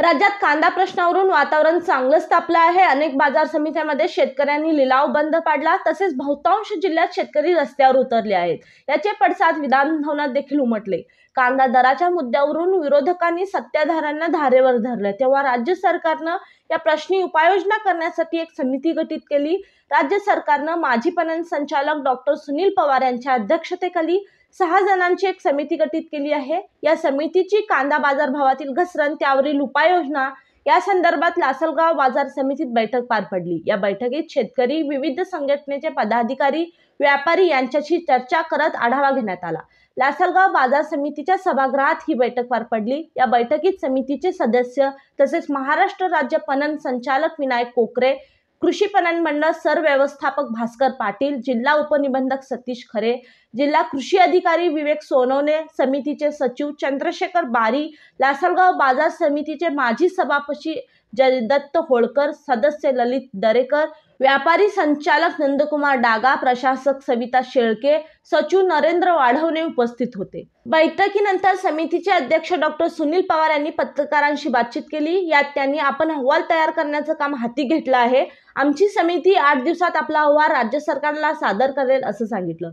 राज्यात कांदा प्रश्नावरून वातावरण चांगलंच तापलं आहे अनेक बाजार समित्यांमध्ये शेतकऱ्यांनी लिलाव बंद पाडला तसेच बहुतांश जिल्ह्यात शेतकरी रस्त्यावर उतरले आहेत याचे पडसाद विधानभवनात देखील उमटले कांदा दराच्या मुद्द्यावरून विरोधकांनी सत्ताधाऱ्यांना धारेवर धरलं तेव्हा राज्य सरकारनं या प्रश्नी उपाययोजना करण्यासाठी एक समिती गठीत केली राज्य सरकारनं माजी पणन संचालक डॉक्टर सुनील पवार यांच्या अध्यक्षतेखाली सहा जणांची एक समिती गठीत केली आहे या समितीची कांदा बाजार भावातील घसरण त्यावरील उपाययोजना या संदर्भात लासलगाव बाजार समितीत बैठक पार पडली या बैठकीत शेतकरी विविध संघटनेचे पदाधिकारी व्यापारी यांच्याशी चर्चा करत आढावा घेण्यात आला लासलगाव बाजार समितीच्या सभागृहात ही बैठक पार पडली या बैठकीत समितीचे सदस्य तसेच महाराष्ट्र राज्य पणन संचालक विनायक कोकरे कृषी पणन मंडळ सरव्यवस्थापक भास्कर पाटील जिल्हा उपनिबंधक सतीश खरे जिल्हा कृषी अधिकारी विवेक सोनवणे समितीचे सचिव चंद्रशेखर बारी लासलगाव बाजार समितीचे माजी सभापती जयदत्त होळकर सदस्य ललित दरेकर व्यापारी संचालक नंदकुमार डागा प्रशासक सविता शेळके सचिव नरेंद्र वाढवणे उपस्थित होते बैठकीनंतर समितीचे अध्यक्ष डॉक्टर सुनील पवार यांनी पत्रकारांशी बातचीत केली यात त्यांनी आपण अहवाल तयार करण्याचं काम हाती घेतलं आहे आमची समिती आठ दिवसात आपला अहवाल राज्य सरकारला सादर करेल असं सांगितलं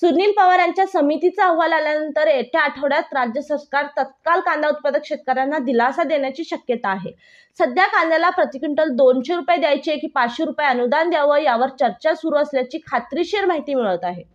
सुनील पवार यांच्या समितीचा अहवाल आल्यानंतर येत्या आठवड्यात राज्य सरकार तत्काळ कांदा उत्पादक शेतकऱ्यांना दिलासा देण्याची शक्यता आहे सध्या कांद्याला प्रतिक्विंटल दोनशे रुपये द्यायचे की पाचशे रुपये अनुदान द्यावं यावर चर्चा सुरू असल्याची खात्रीशीर माहिती मिळत आहे